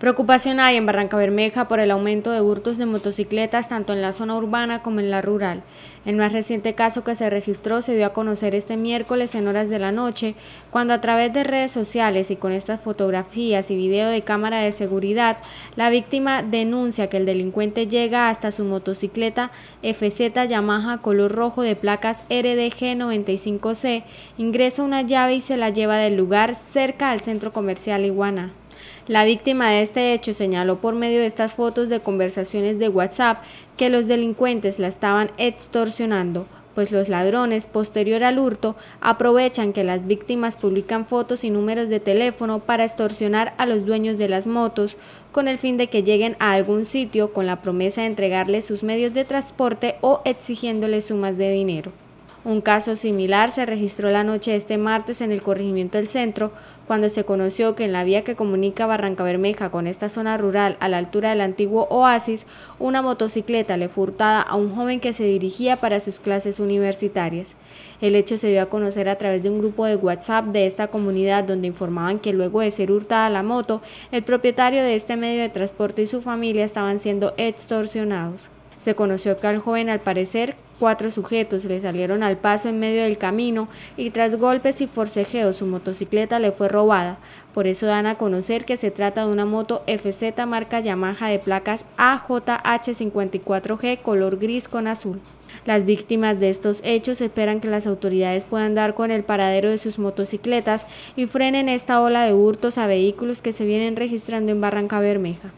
Preocupación hay en Barranca Bermeja por el aumento de hurtos de motocicletas tanto en la zona urbana como en la rural. El más reciente caso que se registró se dio a conocer este miércoles en horas de la noche, cuando a través de redes sociales y con estas fotografías y video de cámara de seguridad, la víctima denuncia que el delincuente llega hasta su motocicleta FZ Yamaha color rojo de placas RDG 95C, ingresa una llave y se la lleva del lugar cerca al centro comercial Iguana. La víctima de este hecho señaló por medio de estas fotos de conversaciones de WhatsApp que los delincuentes la estaban extorsionando, pues los ladrones, posterior al hurto, aprovechan que las víctimas publican fotos y números de teléfono para extorsionar a los dueños de las motos, con el fin de que lleguen a algún sitio con la promesa de entregarles sus medios de transporte o exigiéndoles sumas de dinero. Un caso similar se registró la noche de este martes en el corregimiento del centro, cuando se conoció que en la vía que comunica Barranca Bermeja con esta zona rural a la altura del antiguo oasis, una motocicleta le fue hurtada a un joven que se dirigía para sus clases universitarias. El hecho se dio a conocer a través de un grupo de WhatsApp de esta comunidad donde informaban que luego de ser hurtada la moto, el propietario de este medio de transporte y su familia estaban siendo extorsionados. Se conoció que al joven al parecer Cuatro sujetos le salieron al paso en medio del camino y tras golpes y forcejeos su motocicleta le fue robada. Por eso dan a conocer que se trata de una moto FZ marca Yamaha de placas AJH54G color gris con azul. Las víctimas de estos hechos esperan que las autoridades puedan dar con el paradero de sus motocicletas y frenen esta ola de hurtos a vehículos que se vienen registrando en Barranca Bermeja.